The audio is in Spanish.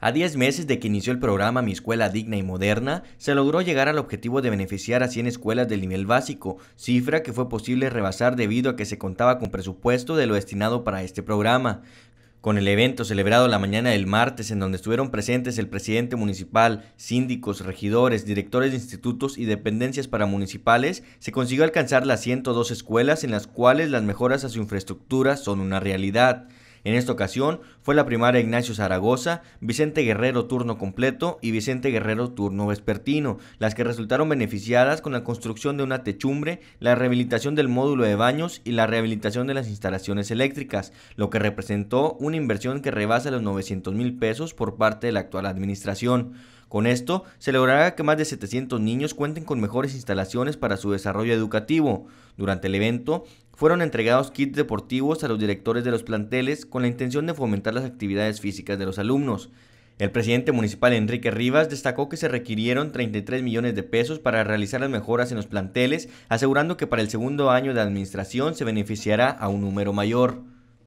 A 10 meses de que inició el programa Mi Escuela Digna y Moderna, se logró llegar al objetivo de beneficiar a 100 escuelas del nivel básico, cifra que fue posible rebasar debido a que se contaba con presupuesto de lo destinado para este programa. Con el evento celebrado la mañana del martes, en donde estuvieron presentes el presidente municipal, síndicos, regidores, directores de institutos y dependencias paramunicipales, se consiguió alcanzar las 102 escuelas en las cuales las mejoras a su infraestructura son una realidad. En esta ocasión fue la primaria Ignacio Zaragoza, Vicente Guerrero turno completo y Vicente Guerrero turno vespertino, las que resultaron beneficiadas con la construcción de una techumbre, la rehabilitación del módulo de baños y la rehabilitación de las instalaciones eléctricas, lo que representó una inversión que rebasa los 900 mil pesos por parte de la actual administración. Con esto, se logrará que más de 700 niños cuenten con mejores instalaciones para su desarrollo educativo. Durante el evento, fueron entregados kits deportivos a los directores de los planteles con la intención de fomentar las actividades físicas de los alumnos. El presidente municipal Enrique Rivas destacó que se requirieron 33 millones de pesos para realizar las mejoras en los planteles, asegurando que para el segundo año de administración se beneficiará a un número mayor.